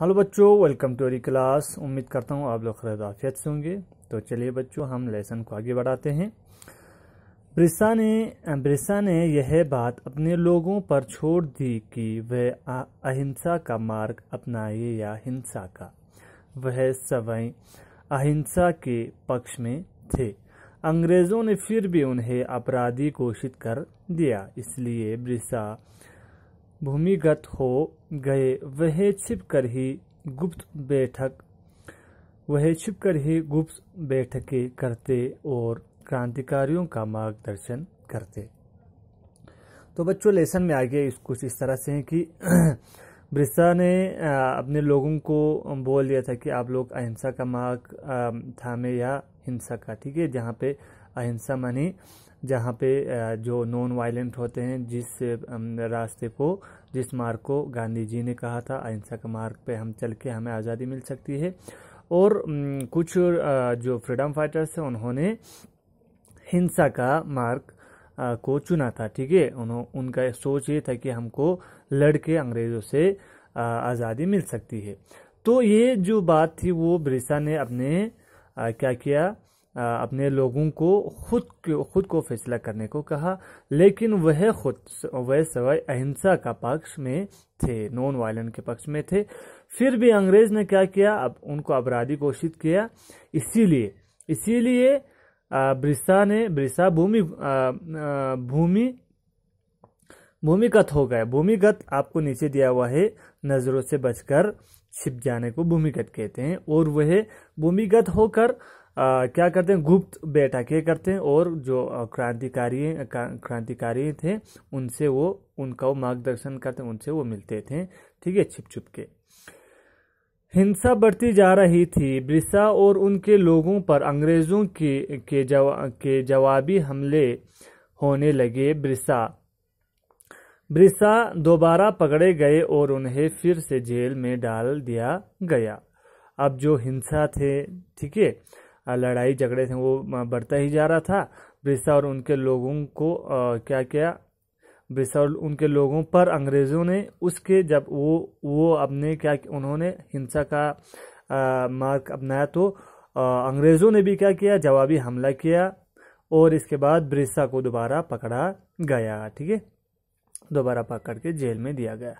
hello बच्चों welcome to अरी class उम्मीद करता हूँ आप लोग खैराफियत से होंगे तो चलिए बच्चों हम लेसन को आगे बढ़ाते हैं ब्रिसा ने ब्रिसा ने यह बात अपने लोगों पर छोड़ दी कि वह अहिंसा का मार्ग अपनाए या हिंसा का वह सवई अहिंसा के पक्ष में थे अंग्रेज़ों ने फिर भी उन्हें अपराधी घोषित कर दिया इसलिए ब्रिसा भूमिगत हो गए वह छिपकर ही गुप्त बैठक वह छिपकर ही गुप्त बैठकें करते और क्रांतिकारियों का मार्गदर्शन करते तो बच्चों लेसन में आगे इस कुछ इस तरह से है कि ब्रिस्सा ने अपने लोगों को बोल दिया था कि आप लोग अहिंसा का मार्ग थामे या हिंसा का ठीक है जहाँ पे अहिंसा मानी जहाँ पे जो नॉन वायलेंट होते हैं जिस रास्ते को जिस मार्ग को गांधी जी ने कहा था अहिंसा के मार्ग पे हम चल के हमें आज़ादी मिल सकती है और कुछ जो फ्रीडम फाइटर्स हैं उन्होंने हिंसा का मार्ग को चुना था ठीक है उन्होंने उनका सोच ये था कि हमको लड़के अंग्रेज़ों से आज़ादी मिल सकती है तो ये जो बात थी वो ब्रिसा ने अपने क्या किया अपने लोगों को खुद खुद को फैसला करने को कहा लेकिन वह खुद वह सवाई अहिंसा का पक्ष में थे नॉन वायलेंट के पक्ष में थे फिर भी अंग्रेज ने क्या किया अब उनको अपराधी घोषित किया इसीलिए इसीलिए ब्रिसा ने ब्रिसा भूमि भूमि भूमिगत हो गए भूमिगत आपको नीचे दिया हुआ है नजरों से बचकर छिप जाने को भूमिगत कहते हैं और वह भूमिगत होकर आ, क्या करते हैं गुप्त बैठकें करते हैं और जो क्रांतिकारी क्रांतिकारी थे उनसे वो उनका वो मार्गदर्शन करते हैं उनसे वो मिलते थे ठीक है छिप छुप के हिंसा बढ़ती जा रही थी ब्रिसा और उनके लोगों पर अंग्रेजों के के, जवा, के जवाबी हमले होने लगे ब्रिसा ब्रिसा दोबारा पकड़े गए और उन्हें फिर से जेल में डाल दिया गया अब जो हिंसा थे ठीक है लड़ाई झगड़े थे वो बढ़ता ही जा रहा था ब्रिस्सा और उनके लोगों को क्या क्या ब्रिस्सा और उनके लोगों पर अंग्रेज़ों ने उसके जब वो वो अपने क्या उन्होंने हिंसा का मार्ग अपनाया तो अंग्रेज़ों ने भी क्या किया जवाबी हमला किया और इसके बाद ब्रिस्सा को दोबारा पकड़ा गया ठीक है दोबारा पकड़ के जेल में दिया गया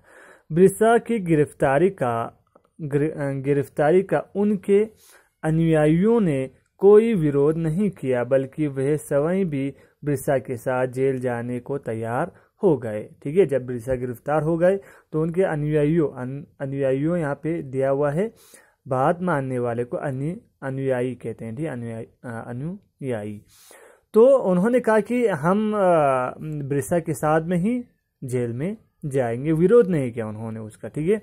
ब्रिस्सा की गिरफ्तारी का गिरफ्तारी का उनके अनुयायियों ने कोई विरोध नहीं किया बल्कि वह स्वयं भी बिरसा के साथ जेल जाने को तैयार हो गए ठीक है जब बिरसा गिरफ्तार हो गए तो उनके अनुयायियों अनुयायियों यहाँ पे दिया हुआ है बात मानने वाले को अनु अनुयायी कहते हैं ठीक अनुयायी अनुयायी तो उन्होंने कहा कि हम बिरसा के साथ में ही जेल में जाएंगे विरोध नहीं किया उन्होंने उसका ठीक है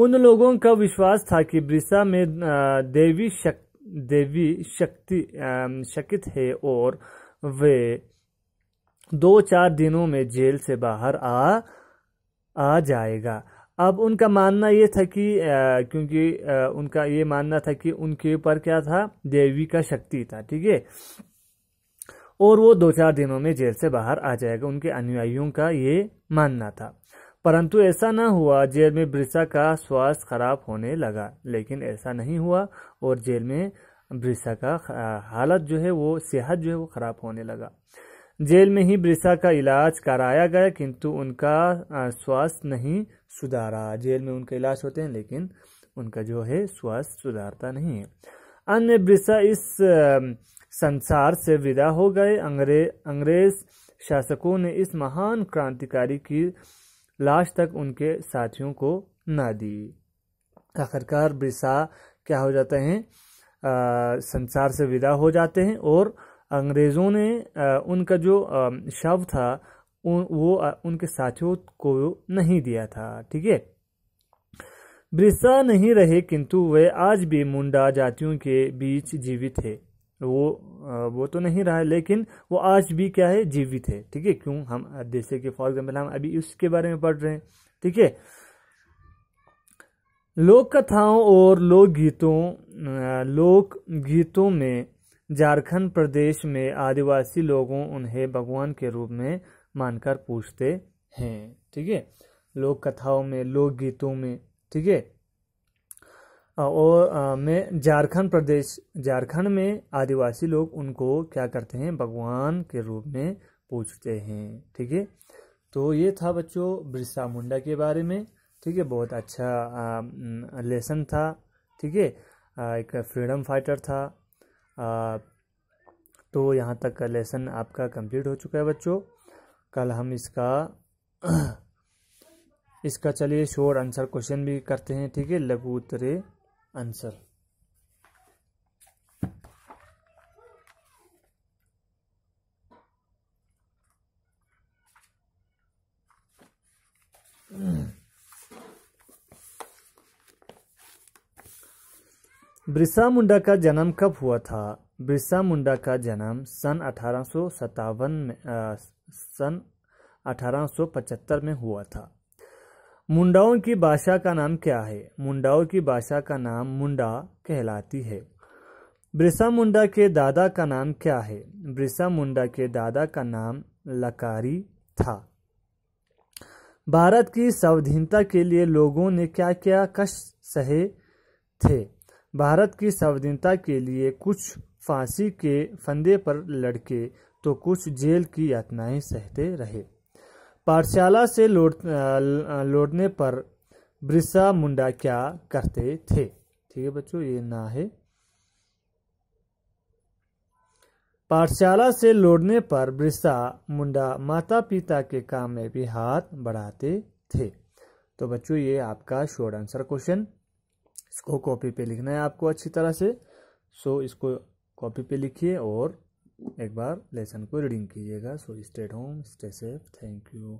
उन लोगों का विश्वास था कि ब्रिसा में देवी शक, देवी शक्ति शकित है और वे दो चार दिनों में जेल से बाहर आ आ जाएगा अब उनका मानना ये था कि क्योंकि उनका ये मानना था कि उनके ऊपर क्या था देवी का शक्ति था ठीक है और वो दो चार दिनों में जेल से बाहर आ जाएगा उनके अनुयायियों का ये मानना था परंतु ऐसा ना हुआ जेल में ब्रिसा का स्वास्थ्य खराब होने लगा लेकिन ऐसा नहीं हुआ और जेल में ब्रिसा का हालत जो है वो सेहत जो है वो खराब होने लगा जेल में ही ब्रिसा का इलाज कराया गया किंतु उनका स्वास्थ्य नहीं सुधारा जेल में उनका इलाज होते हैं लेकिन उनका जो है स्वास्थ्य सुधारता नहीं है अन्य ब्रिसा इस संसार से विदा हो गए अंग्रेज अंग्रेज शासकों ने इस महान क्रांतिकारी की लाश तक उनके साथियों को ना दी आखिरकार बिरसा क्या हो जाते हैं आ, संसार से विदा हो जाते हैं और अंग्रेज़ों ने आ, उनका जो आ, शव था उन, वो आ, उनके साथियों को नहीं दिया था ठीक है बिरसा नहीं रहे किंतु वे आज भी मुंडा जातियों के बीच जीवित है वो वो तो नहीं रहा है लेकिन वो आज भी क्या है जीवित है ठीक है क्यों हम जैसे कि फॉर एग्जाम्पल हम अभी उसके बारे में पढ़ रहे हैं ठीक है लोक कथाओं और लोक गीतों लोक गीतों में झारखंड प्रदेश में आदिवासी लोगों उन्हें भगवान के रूप में मानकर पूछते हैं ठीक है लोक कथाओं में लोक गीतों में ठीक है और में झारखंड प्रदेश झारखंड में आदिवासी लोग उनको क्या करते हैं भगवान के रूप में पूछते हैं ठीक है तो ये था बच्चों बिरसा मुंडा के बारे में ठीक है बहुत अच्छा लेसन था ठीक है एक फ्रीडम फाइटर था आ, तो यहाँ तक का लेसन आपका कंप्लीट हो चुका है बच्चों कल हम इसका इसका चलिए शोर आंसर क्वेश्चन भी करते हैं ठीक है लघु उत्तरे आंसर बिरसा मुंडा का जन्म कब हुआ था बिरसा मुंडा का जन्म सन अठारह में आ, सन अठारह में हुआ था मुंडाओं की भाषा का नाम क्या है मुंडाओं की भाषा का नाम मुंडा कहलाती है ब्रिसा मुंडा के दादा का नाम क्या है ब्रिसा मुंडा के दादा का नाम लकारी था भारत की स्वाधीनता के लिए लोगों ने क्या क्या कष्ट सहे थे भारत की स्वाधीनता के लिए कुछ फांसी के फंदे पर लड़के तो कुछ जेल की यातनाएं सहते रहे पाठशाला से लौट लौटने पर बिरसा मुंडा क्या करते थे ठीक है बच्चों ये ना है पाठशाला से लौटने पर बिरसा मुंडा माता पिता के काम में भी हाथ बढ़ाते थे तो बच्चों ये आपका शोर्ट आंसर क्वेश्चन इसको कॉपी पे लिखना है आपको अच्छी तरह से सो इसको कॉपी पे लिखिए और एक बार लेसन को रीडिंग कीजिएगा so stay at home stay safe thank you